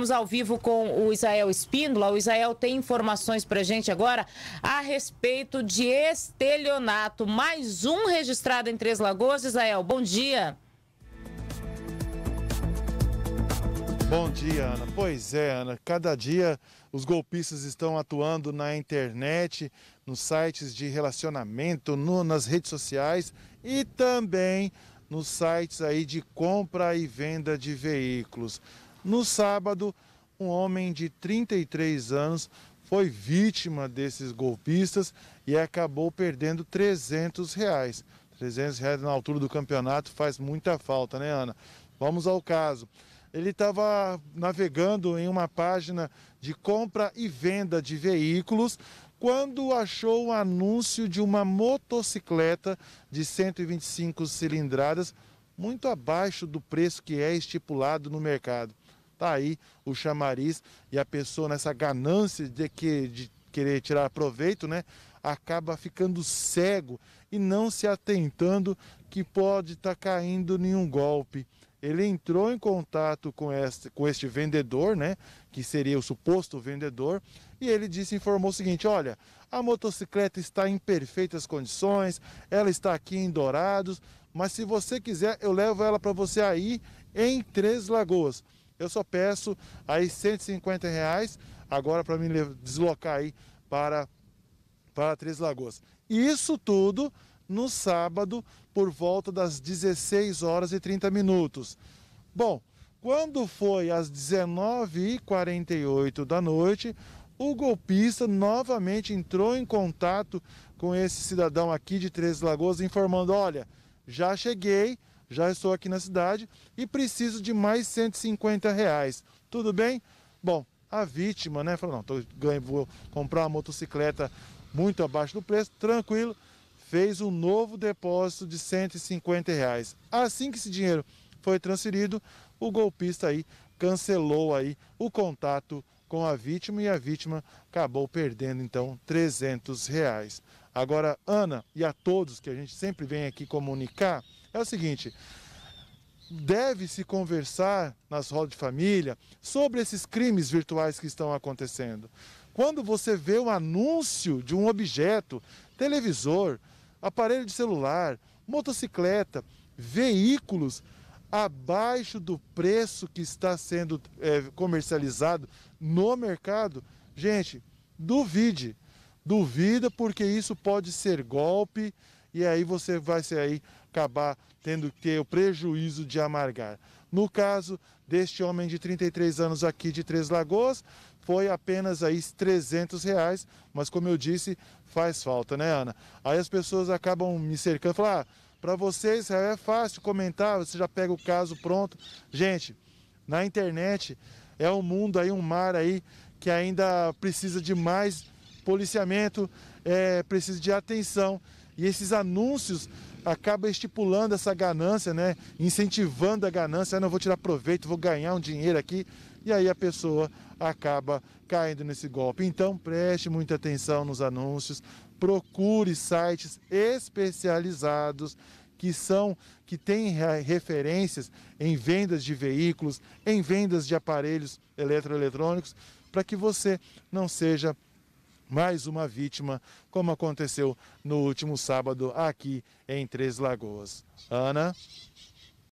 Estamos ao vivo com o Israel Espíndola. O Israel tem informações para gente agora a respeito de estelionato. Mais um registrado em Três Lagoas. Isael, bom dia. Bom dia, Ana. Pois é, Ana. Cada dia os golpistas estão atuando na internet, nos sites de relacionamento, no, nas redes sociais e também nos sites aí de compra e venda de veículos. No sábado, um homem de 33 anos foi vítima desses golpistas e acabou perdendo 300 reais. 300 reais na altura do campeonato faz muita falta, né, Ana? Vamos ao caso. Ele estava navegando em uma página de compra e venda de veículos quando achou o anúncio de uma motocicleta de 125 cilindradas muito abaixo do preço que é estipulado no mercado. Está aí o chamariz e a pessoa nessa ganância de, que, de querer tirar proveito, né? Acaba ficando cego e não se atentando que pode estar tá caindo nenhum golpe. Ele entrou em contato com este, com este vendedor, né? Que seria o suposto vendedor, e ele disse, informou o seguinte: olha, a motocicleta está em perfeitas condições, ela está aqui em Dourados, mas se você quiser, eu levo ela para você aí em Três Lagoas eu só peço aí 150 reais agora para me deslocar aí para, para Três Lagoas. Isso tudo no sábado por volta das 16 horas e 30 minutos. Bom, quando foi às 19h48 da noite, o golpista novamente entrou em contato com esse cidadão aqui de Três Lagoas, informando: olha, já cheguei, já estou aqui na cidade e preciso de mais 150 reais. Tudo bem? Bom, a vítima, né, falou, não, tô, ganho, vou comprar uma motocicleta muito abaixo do preço, tranquilo, fez um novo depósito de 150 reais. Assim que esse dinheiro foi transferido, o golpista aí cancelou aí o contato com a vítima e a vítima acabou perdendo então 300 reais. Agora, Ana e a todos que a gente sempre vem aqui comunicar, é o seguinte: deve-se conversar nas rodas de família sobre esses crimes virtuais que estão acontecendo. Quando você vê o um anúncio de um objeto, televisor, aparelho de celular, motocicleta, veículos, abaixo do preço que está sendo é, comercializado no mercado, gente, duvide. Duvida porque isso pode ser golpe, e aí você vai ser aí acabar tendo que ter o prejuízo de amargar. No caso deste homem de 33 anos aqui de Três Lagoas, foi apenas aí 300 reais, mas como eu disse, faz falta, né, Ana? Aí as pessoas acabam me cercando, falar, ah, para vocês é fácil comentar, você já pega o caso pronto. Gente, na internet é um mundo aí, um mar aí que ainda precisa de mais policiamento é, precisa de atenção. E esses anúncios acabam estipulando essa ganância, né? incentivando a ganância. Ah, não, vou tirar proveito, vou ganhar um dinheiro aqui. E aí a pessoa acaba caindo nesse golpe. Então preste muita atenção nos anúncios, procure sites especializados que são que têm referências em vendas de veículos, em vendas de aparelhos eletroeletrônicos, para que você não seja mais uma vítima, como aconteceu no último sábado aqui em Três Lagoas. Ana?